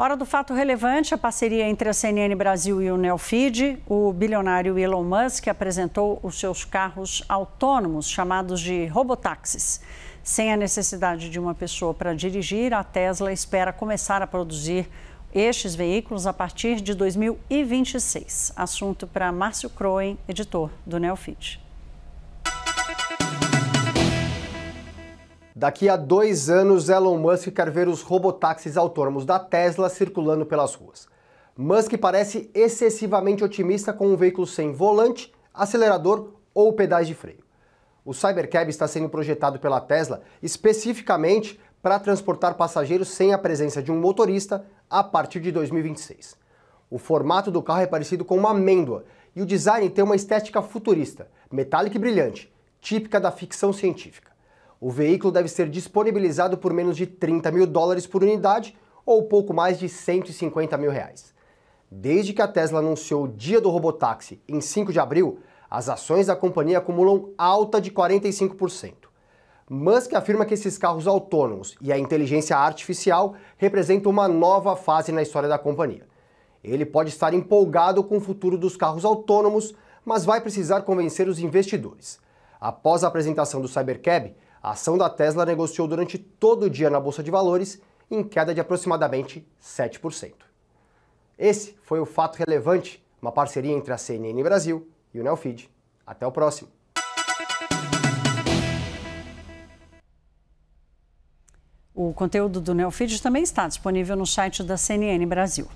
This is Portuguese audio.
Hora do fato relevante, a parceria entre a CNN Brasil e o Neofeed. O bilionário Elon Musk apresentou os seus carros autônomos, chamados de robotáxis. Sem a necessidade de uma pessoa para dirigir, a Tesla espera começar a produzir estes veículos a partir de 2026. Assunto para Márcio Croen, editor do Neofeed. Daqui a dois anos, Elon Musk quer ver os robotáxis autônomos da Tesla circulando pelas ruas. Musk parece excessivamente otimista com um veículo sem volante, acelerador ou pedais de freio. O Cybercab está sendo projetado pela Tesla especificamente para transportar passageiros sem a presença de um motorista a partir de 2026. O formato do carro é parecido com uma amêndoa e o design tem uma estética futurista, metálica e brilhante, típica da ficção científica. O veículo deve ser disponibilizado por menos de 30 mil dólares por unidade ou pouco mais de 150 mil reais. Desde que a Tesla anunciou o dia do robotáxi em 5 de abril, as ações da companhia acumulam alta de 45%. Musk afirma que esses carros autônomos e a inteligência artificial representam uma nova fase na história da companhia. Ele pode estar empolgado com o futuro dos carros autônomos, mas vai precisar convencer os investidores. Após a apresentação do Cybercab, a ação da Tesla negociou durante todo o dia na Bolsa de Valores, em queda de aproximadamente 7%. Esse foi o fato relevante, uma parceria entre a CNN Brasil e o Neofeed. Até o próximo! O conteúdo do Neofeed também está disponível no site da CNN Brasil.